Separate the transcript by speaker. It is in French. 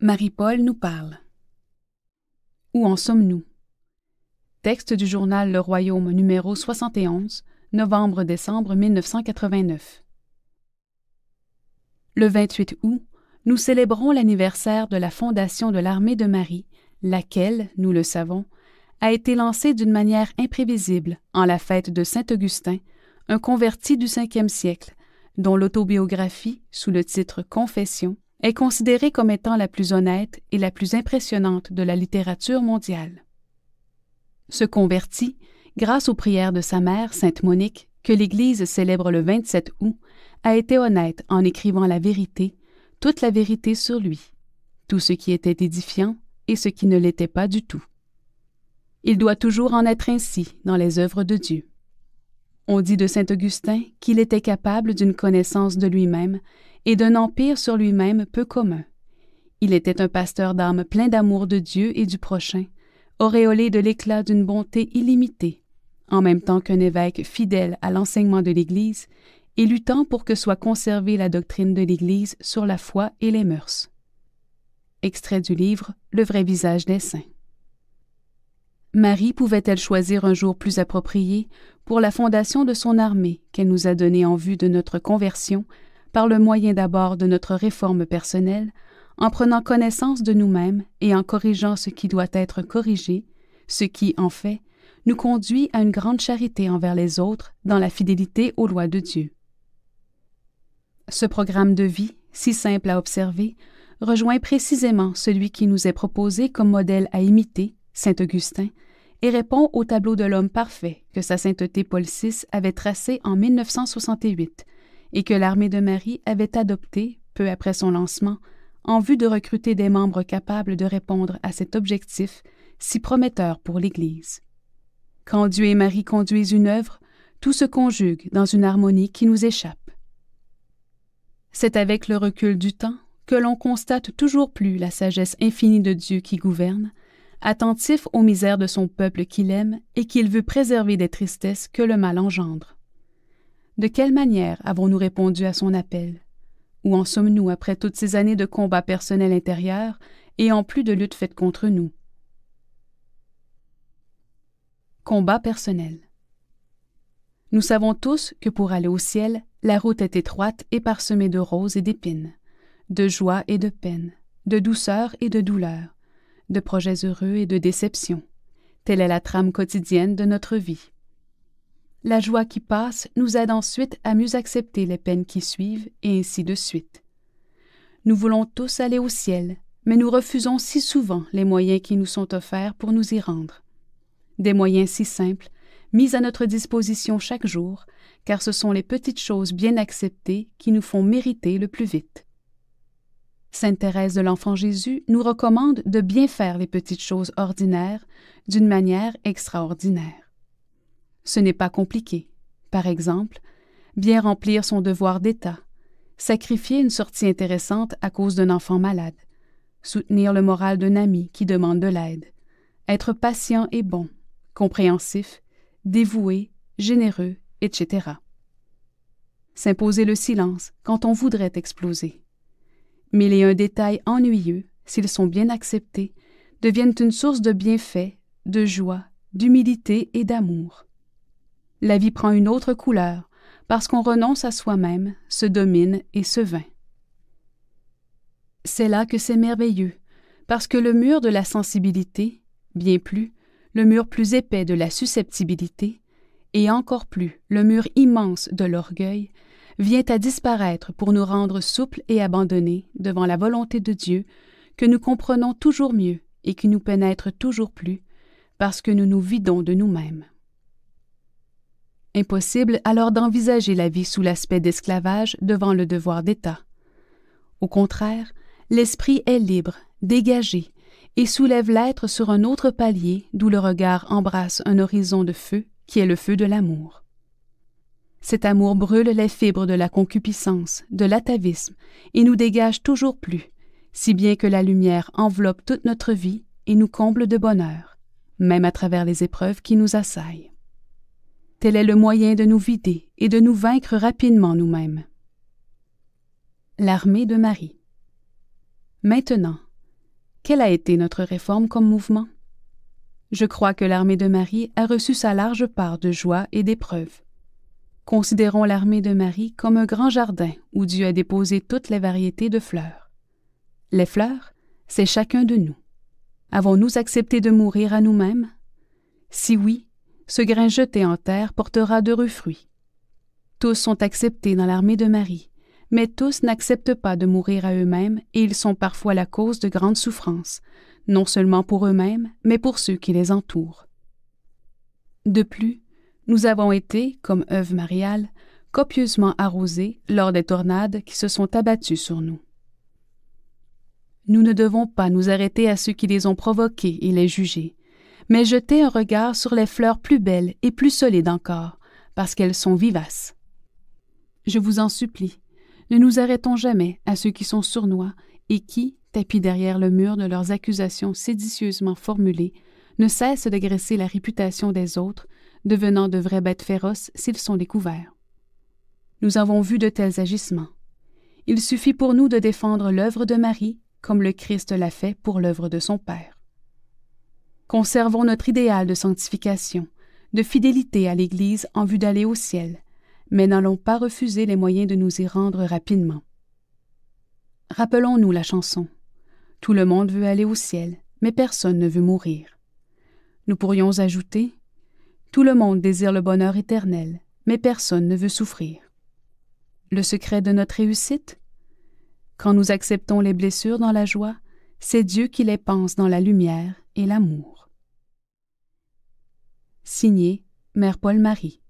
Speaker 1: Marie-Paul nous parle. Où en sommes-nous? Texte du journal Le Royaume numéro 71, novembre-décembre 1989. Le 28 août, nous célébrons l'anniversaire de la fondation de l'armée de Marie, laquelle, nous le savons, a été lancée d'une manière imprévisible en la fête de Saint Augustin, un converti du 5e siècle, dont l'autobiographie, sous le titre Confession, est considérée comme étant la plus honnête et la plus impressionnante de la littérature mondiale. Ce converti, grâce aux prières de sa mère, Sainte Monique, que l'Église célèbre le 27 août, a été honnête en écrivant la vérité, toute la vérité sur lui, tout ce qui était édifiant et ce qui ne l'était pas du tout. Il doit toujours en être ainsi dans les œuvres de Dieu. On dit de saint Augustin qu'il était capable d'une connaissance de lui-même et d'un empire sur lui-même peu commun. Il était un pasteur d'armes plein d'amour de Dieu et du prochain, auréolé de l'éclat d'une bonté illimitée, en même temps qu'un évêque fidèle à l'enseignement de l'Église et luttant pour que soit conservée la doctrine de l'Église sur la foi et les mœurs. Extrait du livre Le vrai visage des saints. Marie pouvait-elle choisir un jour plus approprié pour la fondation de son armée qu'elle nous a donnée en vue de notre conversion par le moyen d'abord de notre réforme personnelle, en prenant connaissance de nous-mêmes et en corrigeant ce qui doit être corrigé, ce qui, en fait, nous conduit à une grande charité envers les autres dans la fidélité aux lois de Dieu. Ce programme de vie, si simple à observer, rejoint précisément celui qui nous est proposé comme modèle à imiter, Saint Augustin, et répond au tableau de l'homme parfait que Sa Sainteté Paul VI avait tracé en 1968, et que l'armée de Marie avait adopté, peu après son lancement, en vue de recruter des membres capables de répondre à cet objectif si prometteur pour l'Église. Quand Dieu et Marie conduisent une œuvre, tout se conjugue dans une harmonie qui nous échappe. C'est avec le recul du temps que l'on constate toujours plus la sagesse infinie de Dieu qui gouverne, attentif aux misères de son peuple qu'il aime et qu'il veut préserver des tristesses que le mal engendre. De quelle manière avons-nous répondu à son appel? Où en sommes-nous après toutes ces années de combat personnel intérieur et en plus de luttes faites contre nous? Combat personnel. Nous savons tous que pour aller au ciel, la route est étroite et parsemée de roses et d'épines, de joie et de peine, de douceur et de douleur, de projets heureux et de déceptions. Telle est la trame quotidienne de notre vie. La joie qui passe nous aide ensuite à mieux accepter les peines qui suivent, et ainsi de suite. Nous voulons tous aller au ciel, mais nous refusons si souvent les moyens qui nous sont offerts pour nous y rendre. Des moyens si simples, mis à notre disposition chaque jour, car ce sont les petites choses bien acceptées qui nous font mériter le plus vite. Sainte Thérèse de l'Enfant Jésus nous recommande de bien faire les petites choses ordinaires d'une manière extraordinaire. Ce n'est pas compliqué. Par exemple, bien remplir son devoir d'État, sacrifier une sortie intéressante à cause d'un enfant malade, soutenir le moral d'un ami qui demande de l'aide, être patient et bon, compréhensif, dévoué, généreux, etc. S'imposer le silence quand on voudrait exploser. Mais les un détails ennuyeux, s'ils sont bien acceptés, deviennent une source de bienfaits, de joie, d'humilité et d'amour la vie prend une autre couleur, parce qu'on renonce à soi-même, se domine et se vainc. C'est là que c'est merveilleux, parce que le mur de la sensibilité, bien plus, le mur plus épais de la susceptibilité, et encore plus le mur immense de l'orgueil, vient à disparaître pour nous rendre souples et abandonnés devant la volonté de Dieu, que nous comprenons toujours mieux et qui nous pénètre toujours plus, parce que nous nous vidons de nous-mêmes. Impossible alors d'envisager la vie sous l'aspect d'esclavage devant le devoir d'État. Au contraire, l'esprit est libre, dégagé, et soulève l'être sur un autre palier d'où le regard embrasse un horizon de feu qui est le feu de l'amour. Cet amour brûle les fibres de la concupiscence, de l'atavisme, et nous dégage toujours plus, si bien que la lumière enveloppe toute notre vie et nous comble de bonheur, même à travers les épreuves qui nous assaillent. Tel est le moyen de nous vider et de nous vaincre rapidement nous-mêmes. L'armée de Marie. Maintenant, quelle a été notre réforme comme mouvement Je crois que l'armée de Marie a reçu sa large part de joie et d'épreuves. Considérons l'armée de Marie comme un grand jardin où Dieu a déposé toutes les variétés de fleurs. Les fleurs, c'est chacun de nous. Avons-nous accepté de mourir à nous-mêmes Si oui, ce grain jeté en terre portera d'heureux fruits. Tous sont acceptés dans l'armée de Marie, mais tous n'acceptent pas de mourir à eux-mêmes et ils sont parfois la cause de grandes souffrances, non seulement pour eux-mêmes, mais pour ceux qui les entourent. De plus, nous avons été, comme œuvre mariale, copieusement arrosés lors des tornades qui se sont abattues sur nous. Nous ne devons pas nous arrêter à ceux qui les ont provoqués et les juger, mais jetez un regard sur les fleurs plus belles et plus solides encore, parce qu'elles sont vivaces. Je vous en supplie, ne nous arrêtons jamais à ceux qui sont sournois et qui, tapis derrière le mur de leurs accusations séditieusement formulées, ne cessent d'agresser la réputation des autres, devenant de vraies bêtes féroces s'ils sont découverts. Nous avons vu de tels agissements. Il suffit pour nous de défendre l'œuvre de Marie comme le Christ l'a fait pour l'œuvre de son Père. Conservons notre idéal de sanctification, de fidélité à l'Église en vue d'aller au ciel, mais n'allons pas refuser les moyens de nous y rendre rapidement. Rappelons-nous la chanson. Tout le monde veut aller au ciel, mais personne ne veut mourir. Nous pourrions ajouter Tout le monde désire le bonheur éternel, mais personne ne veut souffrir. Le secret de notre réussite Quand nous acceptons les blessures dans la joie, c'est Dieu qui les pense dans la lumière et l'amour. Signé Mère Paul-Marie.